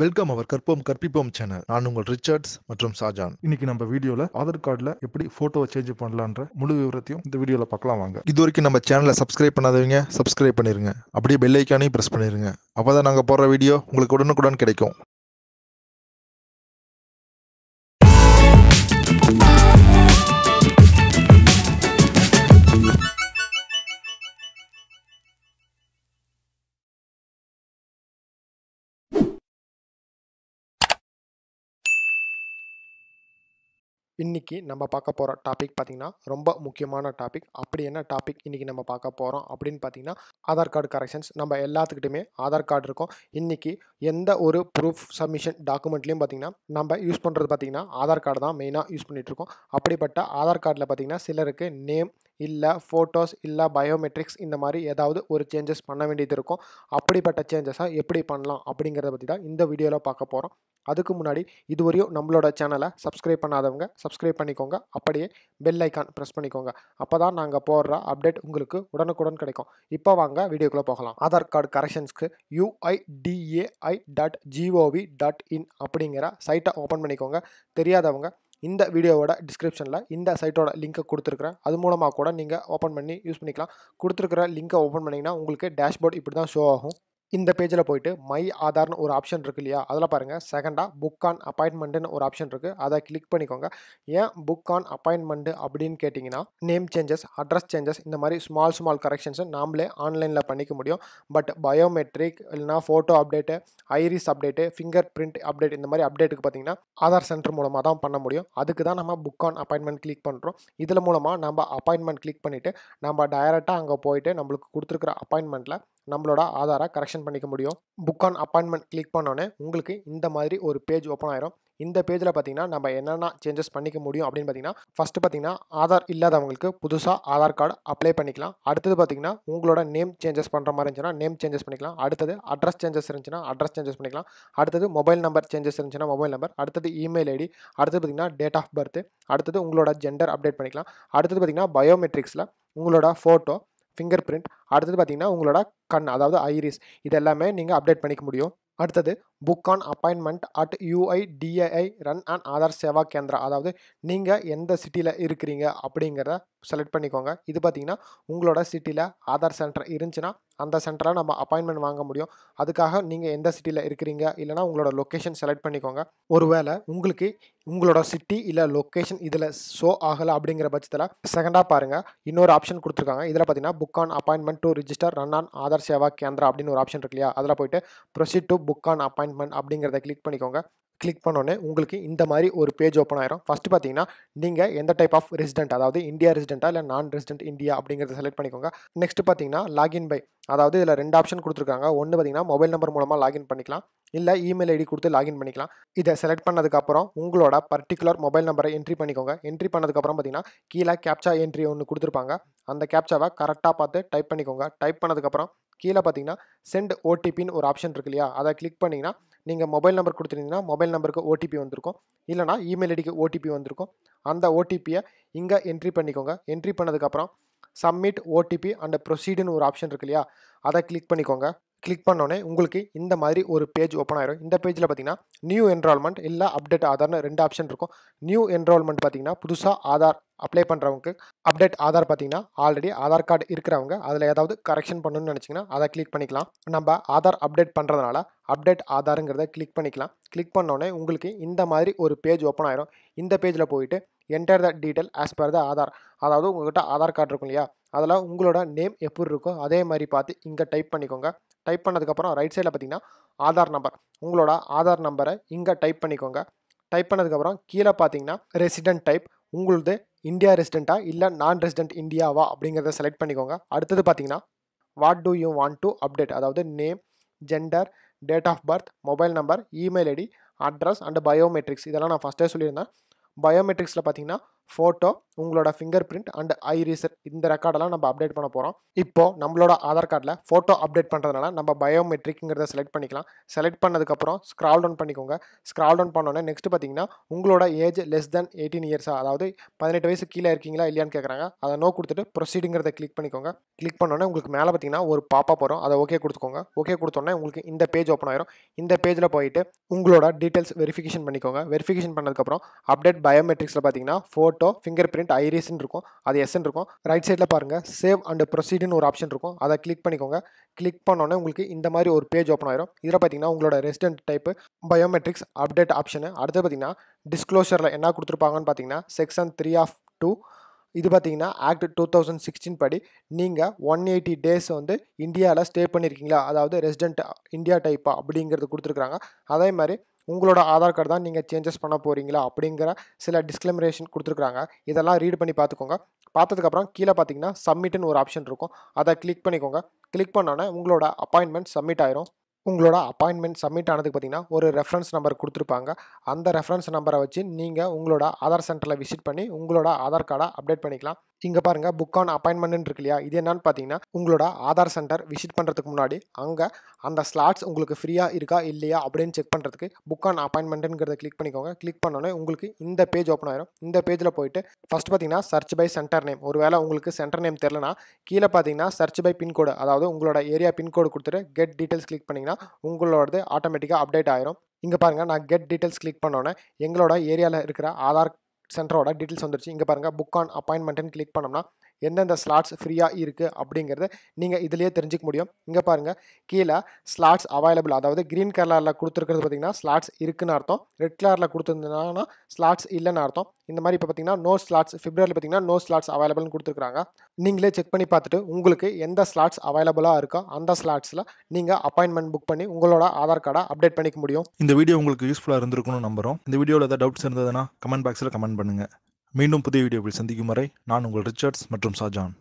welcome அவர் கற்போம் கற்பிப்போம் channel நான் உங்கள் ரிச்சர்ட்ஸ் மற்றும் ஷாஜான் இன்னைக்கு நம்ம வீடியோல ஆதார் கார்டுல எப்படி போட்டோவை சேஞ்ச் பண்ணலான்ற முழு விவரத்தையும் இந்த வீடியோல பார்க்கலாம் வாங்க இது வரைக்கும் நம்ம சேனலை சப்ஸ்கிரைப் பண்ணாதவங்க சப்ஸ்கிரைப் பண்ணிருங்க அப்படியே பெல் ஐக்கானையும் பிரஸ் பண்ணிருங்க அப்பதான் நாங்க போற வீடியோ உங்களுக்கு உடனுக்குடன் கிடைக்கும் இன்றைக்கி நம்ம பார்க்க போகிற டாபிக் பார்த்திங்கன்னா ரொம்ப முக்கியமான டாபிக் அப்படி என்ன டாபிக் இன்றைக்கி நம்ம பார்க்க போகிறோம் அப்படின்னு பார்த்திங்கன்னா ஆதார் கார்டு கரெக்ஷன்ஸ் நம்ம எல்லாத்துக்கிட்டுமே ஆதார் கார்டு இருக்கும் இன்றைக்கி எந்த ஒரு ப்ரூஃப் சப்மிஷன் டாக்குமெண்ட்லேயும் பார்த்திங்கன்னா நம்ம யூஸ் பண்ணுறது பார்த்திங்கன்னா ஆதார் கார்டு தான் மெயினாக யூஸ் பண்ணிகிட்ருக்கோம் அப்படிப்பட்ட ஆதார் கார்டில் பார்த்திங்கன்னா சிலருக்கு நேம் இல்லை ஃபோட்டோஸ் இல்லை பயோமெட்ரிக்ஸ் இந்த மாதிரி ஏதாவது ஒரு சேஞ்சஸ் பண்ண வேண்டியது இருக்கும் அப்படிப்பட்ட சேஞ்சஸாக எப்படி பண்ணலாம் அப்படிங்கிறத பற்றி தான் இந்த வீடியோவில் பார்க்க போகிறோம் அதுக்கு முன்னாடி இதுவரையும் நம்மளோட சேனலை சப்ஸ்கிரைப் பண்ணாதவங்க சப்ஸ்கிரைப் பண்ணிக்கோங்க அப்படியே பெல் ஐக்கான் ப்ரெஸ் பண்ணிக்கோங்க அப்போ தான் நாங்கள் போடுற அப்டேட் உங்களுக்கு உடனுக்குடன் கிடைக்கும் இப்போ வாங்க வீடியோக்குள்ளே போகலாம் ஆதார் கார்டு கரெக்ஷன்ஸ்க்கு UIDAI dot G O V dot in அப்படிங்கிற சைட்டை ஓப்பன் பண்ணிக்கோங்க தெரியாதவங்க இந்த வீடியோவோட டிஸ்கிரிப்ஷனில் இந்த சைட்டோட லிங்க்கை கொடுத்துருக்குறேன் அது மூலமாக கூட நீங்கள் ஓப்பன் பண்ணி யூஸ் பண்ணிக்கலாம் கொடுத்துருக்குற லிங்க்கை ஓப்பன் பண்ணிங்கன்னா உங்களுக்கு டேஷ்போர்ட் இப்படி தான் ஷோ ஆகும் இந்த பேஜில் போயிட்டு மை ஆதார்னு ஒரு ஆப்ஷன் இருக்குது இல்லையா அதில் பாருங்கள் செகண்டாக புக் ஆன் அப்பாயின்மெண்ட்டுன்னு ஒரு ஆப்ஷன் இருக்குது அதை கிளிக் பண்ணிக்கோங்க ஏன் புக் ஆன் அப்பாயின்மெண்ட்டு அப்படின்னு கேட்டிங்கன்னா நேம் சேஞ்சஸ் அட்ரஸ் சேஞ்சஸ் இந்த மாதிரி ஸ்மால் ஸ்மால் கரெக்ஷன்ஸும் நாமளே ஆன்லைனில் பண்ணிக்க முடியும் பட் பயோமெட்ரிக் இல்லைனா photo update iris update finger print update இந்த மாதிரி அப்டேட்டுக்கு பார்த்தீங்கன்னா ஆதார் சென்டர் மூலமாக தான் பண்ண முடியும் அதுக்கு தான் நம்ம புக் ஆன் அப்பாயின்மெண்ட் கிளிக் பண்ணுறோம் இதில் மூலமாக நம்ம அப்பாயின்மெண்ட் கிளிக் பண்ணிவிட்டு நம்ம டைரெக்டாக அங்கே போயிட்டு நம்மளுக்கு கொடுத்துருக்குற அப்பாயின்மெண்ட்டில் நம்மளோட ஆதாரை கரெக்ஷன் செலெக்ஷன் பண்ணிக்க முடியும் புக் ஆன் அப்பாயின்மெண்ட் கிளிக் பண்ணோன்னே உங்களுக்கு இந்த மாதிரி ஒரு பேஜ் ஓப்பன் ஆயிரும் இந்த பேஜில் பார்த்தீங்கன்னா நம்ம என்னென்ன சேஞ்சஸ் பண்ணிக்க முடியும் அப்படின்னு பார்த்தீங்கன்னா ஃபஸ்ட்டு பார்த்தீங்கன்னா ஆதார் இல்லாதவங்களுக்கு புதுசாக ஆதார் கார்டு அப்ளை பண்ணிக்கலாம் அடுத்தது பார்த்தீங்கன்னா உங்களோட நேம் சேஞ்சஸ் பண்ணுற மாதிரி இருந்துச்சுன்னா நேம் சேஞ்சஸ் பண்ணிக்கலாம் அடுத்தது அட்ரஸ் சேஞ்சஸ் இருந்துச்சுன்னா அட்ரஸ் சேஞ்சஸ் பண்ணிக்கலாம் அடுத்தது மொபைல் நம்பர் சேஞ்சஸ் இருந்துச்சுன்னா மொபைல் நம்பர் அடுத்தது இமெயில் ஐடி அடுத்தது பார்த்தீங்கன்னா டேட் ஆஃப் பர்த் அடுத்தது உங்களோட ஜெண்டர் அப்டேட் பண்ணிக்கலாம் அடுத்தது பார்த்தீங்கன்னா பயோமெட்ரிக்ஸில் உங்களோட ஃபோட்டோ ஃபிங்கர் பிரிண்ட் அடுத்தது பார்த்திங்கன்னா உங்களோட கண் அதாவது ஐரிஸ் இது எல்லாமே நீங்கள் அப்டேட் பண்ணிக்க முடியும் அடுத்தது book an appointment at UIDAI run and Aadhaar Seva Kendra அதாவது நீங்கள் எந்த சிட்டியில் இருக்கிறீங்க அப்படிங்கிறத செலக்ட் பண்ணிக்கோங்க இது பார்த்திங்கன்னா உங்களோட சிட்டியில் ஆதார் சென்டர் இருந்துச்சுன்னா அந்த சென்டரில் நம்ம அப்பாயின்மெண்ட் வாங்க முடியும் அதுக்காக நீங்கள் எந்த சிட்டியில் இருக்கிறீங்க இல்லைனா உங்களோட லொக்கேஷன் செலக்ட் பண்ணிக்கோங்க ஒருவேளை உங்களுக்கு உங்களோட சிட்டி இல்லை லொக்கேஷன் இதில் ஷோ ஆகலை அப்படிங்கிற பட்சத்தில் செகண்டாக பாருங்கள் இன்னொரு ஆப்ஷன் கொடுத்துருக்காங்க இதில் பார்த்தீங்கன்னா book an appointment to register run on Aadhaar Seva Kendra அப்படின்னு ஒரு ஆப்ஷன் இருக்கு இல்லையா அதில் போயிட்டு proceed to book an appointment appointment அப்படிங்கிறத கிளிக் பண்ணிக்கோங்க கிளிக் பண்ணோடனே உங்களுக்கு இந்த மாதிரி ஒரு பேஜ் ஓப்பன் ஆயிரும் ஃபர்ஸ்ட் பார்த்தீங்கன்னா நீங்கள் எந்த டைப் ஆஃப் ரெசிடென்ட் அதாவது இந்தியா ரெசிடென்ட்டா இல்லை நான் ரெசிடென்ட் இந்தியா அப்படிங்கிறத செலக்ட் பண்ணிக்கோங்க நெக்ஸ்ட் பார்த்தீங்கன்னா லாகின் பை அதாவது இதில் ரெண்டு ஆப்ஷன் கொடுத்துருக்காங்க ஒன்று பார்த்தீங்கன்னா மொபைல் நம்பர் மூலமாக லாகின் பண்ணிக்கலாம் இல்லை இமெயில் ஐடி கொடுத்து லாகின் பண்ணிக்கலாம் இதை செலக்ட் பண்ணதுக்கப்புறம் உங்களோட பர்டிகுலர் மொபைல் நம்பரை என்ட்ரி பண்ணிக்கோங்க என்ட்ரி பண்ணதுக்கப்புறம் பார்த்தீங்கன்னா கீழே கேப்சா என்ட்ரி ஒன்று கொடுத்துருப்பாங்க அந்த கேப்சாவை கரெக்டாக பார்த்து டைப் பண்ணிக்கோங்க டைப் பண்ணதுக்கப்புறம் கீழே பார்த்தீங்கன்னா சென்ட் ஓடிபின்னு ஒரு ஆப்ஷன் இருக்கு இல்லையா அதை கிளிக் பண்ணிங்கன்னா நீங்கள் மொபைல் நம்பர் கொடுத்துருந்தீங்கன்னா மொபைல் நம்பருக்கு ஓடிபி வந்திருக்கும் இல்லைனா இமெயில் ஐடிக்கு ஓடிபி வந்திருக்கும் அந்த ஓடிபியை இங்கே என்ட்ரி பண்ணிக்கோங்க என்ட்ரி பண்ணதுக்கப்புறம் சப்மிட் ஓடிபி அண்ட் ப்ரொசீடுன்னு ஒரு ஆப்ஷன் இருக்கு இல்லையா அதை கிளிக் பண்ணிக்கோங்க கிளிக் பண்ணோடனே உங்களுக்கு இந்த மாதிரி ஒரு பேஜ் ஓப்பன் ஆயிரும் இந்த பேஜில் பார்த்தீங்கன்னா நியூ என்ரால்மெண்ட் இல்லை அப்டேட் ஆதார்னு ரெண்டு ஆப்ஷன் இருக்கும் நியூ என்ரால்மெண்ட் பார்த்தீங்கன்னா புதுசாக ஆதார் அப்ளை பண்ணுறவங்களுக்கு அப்டேட் ஆதார் பார்த்தீங்கன்னா ஆல்ரெடி ஆதார் கார்டு இருக்கிறவங்க அதில் ஏதாவது கரெக்ஷன் பண்ணணும்னு நினச்சிங்கன்னா அதை கிளிக் பண்ணிக்கலாம் நம்ம ஆதார் அப்டேட் பண்ணுறதுனால அப்டேட் ஆதாருங்கிறத கிளிக் பண்ணிக்கலாம் கிளிக் பண்ணோடனே உங்களுக்கு இந்த மாதிரி ஒரு பேஜ் ஓப்பன் ஆயிரும் இந்த பேஜில் போயிட்டு enter the detail as per the Aadhaar அதாவது உங்கள்கிட்ட ஆதார் கார்டு இருக்கும் இல்லையா அதில் உங்களோட நேம் எப்படி இருக்கோ அதே மாதிரி பார்த்து இங்கே டைப் பண்ணிக்கோங்க டைப் பண்ணதுக்கப்புறம் ரைட் சைடில் பார்த்தீங்கன்னா ஆதார் நம்பர் உங்களோட ஆதார் நம்பரை இங்கே டைப் பண்ணிக்கோங்க டைப் பண்ணதுக்கப்புறம் கீழே பார்த்தீங்கன்னா ரெசிடென்ட் டைப் உங்களது இந்தியா ரெசிடென்ட்டா இல்லை நான் ரெசிடென்ட் இந்தியாவா அப்படிங்கிறத செலக்ட் பண்ணிக்கோங்க அடுத்தது பார்த்தீங்கன்னா what do you want to update அதாவது name gender date of birth mobile number email ID address and biometrics இதெல்லாம் நான் ஃபஸ்ட்டே சொல்லியிருந்தேன் பயோமெட்ரிக்ஸில் பார்த்தீங்கன்னா ஃபோட்டோ உங்களோட finger print and iris இந்த ரெக்கார்டெல்லாம் நம்ம அப்டேட் பண்ண போகிறோம் இப்போ நம்மளோட ஆதார் கார்டில் ஃபோட்டோ அப்டேட் பண்ணுறதுனால நம்ம பயோமெட்ரிக்குங்கிறத செலக்ட் பண்ணிக்கலாம் செலக்ட் பண்ணதுக்கப்புறம் ஸ்க்ரால் டவுன் பண்ணிக்கோங்க ஸ்க்ரால் டவுன் பண்ணோன்னே நெக்ஸ்ட் பார்த்தீங்கன்னா உங்களோட ஏஜ் லெஸ் தென் எயிட்டீன் இயர்ஸாக அதாவது பதினெட்டு வயசு கீழே இருக்கீங்களா இல்லையான்னு கேட்குறாங்க அதை நோ கொடுத்துட்டு ப்ரொசீடிங்கிறத கிளிக் பண்ணிக்கோங்க கிளிக் பண்ணோன்னே உங்களுக்கு மேலே பார்த்தீங்கன்னா ஒரு பாப்பா போகிறோம் அதை ஓகே கொடுத்துக்கோங்க ஓகே கொடுத்தோன்னே உங்களுக்கு இந்த பேஜ் ஓப்பன் ஆயிரும் இந்த பேஜில் போயிட்டு உங்களோட டீட்டெயில்ஸ் வெரிஃபிகேஷன் பண்ணிக்கோங்க வெரிஃபிகேஷன் பண்ணதுக்கப்புறம் அப்டேட் பயோமெட்ரிக்ஸில் பார்த்தீங்கன்னா ஃபோட்டோ ஃபோட்டோ ஃபிங்கர் பிரிண்ட் ஐரிஸ்ன்னு இருக்கும் அது எஸ்ன்னு இருக்கும் ரைட் சைடில் பாருங்கள் சேவ் அண்ட் ப்ரொசீடுன்னு ஒரு ஆப்ஷன் இருக்கும் அதை கிளிக் பண்ணிக்கோங்க கிளிக் பண்ணோன்னே உங்களுக்கு இந்த மாதிரி ஒரு பேஜ் ஓப்பன் ஆயிரும் இதில் பார்த்தீங்கன்னா உங்களோட resident type biometrics update option அடுத்து பார்த்தீங்கன்னா டிஸ்க்ளோஷரில் என்ன கொடுத்துருப்பாங்கன்னு பார்த்தீங்கன்னா செக்ஷன் த்ரீ ஆஃப் டூ இது பார்த்தீங்கன்னா ஆக்ட் டூ தௌசண்ட் சிக்ஸ்டீன் படி நீங்கள் ஒன் எயிட்டி டேஸ் வந்து இந்தியாவில் ஸ்டே பண்ணியிருக்கீங்களா அதாவது ரெசிடென்ட் இந்தியா டைப்பா அப்படிங்கிறது கொடுத்துருக்குறாங்க அதே மாதிரி உங்களோட ஆதார் கார்டு தான் நீங்கள் சேஞ்சஸ் பண்ண போகிறீங்களா அப்படிங்கிற சில டிஸ்கிளமரேஷன் கொடுத்துருக்காங்க இதெல்லாம் ரீட் பண்ணி பார்த்துக்கோங்க பார்த்ததுக்கப்புறம் கீழே பார்த்தீங்கன்னா சப்மிட்னு ஒரு ஆப்ஷன் இருக்கும் அதை கிளிக் பண்ணிக்கோங்க கிளிக் பண்ணோன்னே உங்களோட அப்பாயின்மெண்ட் சப்மிட் ஆயிரும் உங்களோட அப்பாயின்மெண்ட் சப்மிட் ஆனதுக்கு பார்த்தீங்கன்னா ஒரு ரெஃபரன்ஸ் நம்பர் கொடுத்துருப்பாங்க அந்த ரெஃபரன்ஸ் நம்பரை வச்சு நீங்கள் உங்களோட ஆதார் சென்டரில் விசிட் பண்ணி உங்களோட ஆதார் கார்டை அப்டேட் பண்ணிக்கலாம் இங்கே பாருங்கள் புக் ஆன் அப்பாயின்மெண்ட் இருக்கு இல்லையா இது என்னன்னு பார்த்தீங்கன்னா உங்களோட ஆதார் சென்டர் விசிட் பண்ணுறதுக்கு முன்னாடி அங்கே அந்த ஸ்லாட்ஸ் உங்களுக்கு ஃப்ரீயாக இருக்கா இல்லையா அப்படின்னு செக் பண்ணுறதுக்கு புக் ஆன் அப்பாயின்மெண்ட்டுங்கிறத கிளிக் பண்ணிக்கோங்க கிளிக் பண்ணோன்னே உங்களுக்கு இந்த பேஜ் ஓப்பன் ஆயிரும் இந்த பேஜில் போயிட்டு ஃபஸ்ட் பார்த்தீங்கன்னா சர்ச் பை சென்டர் நேம் ஒருவேளை உங்களுக்கு சென்டர் நேம் தெரிலனா கீழே பார்த்தீங்கன்னா சர்ச் பை பின்கோடு அதாவது உங்களோட ஏரியா பின்கோடு கொடுத்துட்டு கெட் டீட்டெயில்ஸ் கிளிக் பண்ணிங்கன்னா உங்களோடது ஆட்டோமேட்டிக்காக அப்டேட் ஆயிரும் இங்கே பாருங்கள் நான் கெட் டீட்டெயில்ஸ் கிளிக் பண்ணோன்னே எங்களோட ஏரியாவில் இருக்கிற ஆதார் சென்டரோட டீட்டெயில்ஸ் வந்துருச்சு இங்கே பாருங்கள் புக் ஆன் அப்பாயின்மெண்ட்டுன்னு கிளிக் பண்ணோம்னா எந்தெந்த ஸ்லாட்ஸ் ஃப்ரீயாக இருக்குது அப்படிங்கிறத நீங்கள் இதிலேயே தெரிஞ்சிக்க முடியும் இங்கே பாருங்கள் கீழே ஸ்லாட்ஸ் அவைலபிள் அதாவது க்ரீன் கலரில் கொடுத்துருக்கிறது பார்த்திங்கன்னா ஸ்லாட்ஸ் இருக்குன்னு அர்த்தம் ரெட் கலரில் கொடுத்துருந்தாங்கன்னா ஸ்லாட்ஸ் இல்லைன்னு அர்த்தம் இந்த மாதிரி இப்போ பார்த்தீங்கன்னா நோ ஸ்லாட்ஸ் ஃபிப்ரவரியில் பார்த்தீங்கன்னா நோ ஸ்லாட்ஸ் அவைலபிள்னு கொடுத்துருக்காங்க நீங்களே செக் பண்ணி பார்த்துட்டு உங்களுக்கு எந்த ஸ்லாட்ஸ் அவைலபிளாக இருக்கோ அந்த ஸ்லாட்ஸில் நீங்கள் அப்பாயின்மெண்ட் புக் பண்ணி உங்களோட ஆதார் கார்டை அப்டேட் பண்ணிக்க முடியும் இந்த வீடியோ உங்களுக்கு யூஸ்ஃபுல்லாக இருந்திருக்கும்னு நம்புகிறோம் இந்த வீடியோவில் ஏதாவது டவுட்ஸ் இருந்ததுன்னா கமெண்ட் பாக்ஸில் கமெண்ட் பண்ணுங்கள் மீண்டும் புதிய வீடியோவில் சந்திக்கும் வரை நான் உங்கள் ரிச்சர்ட்ஸ் மற்றும் ஷாஜான்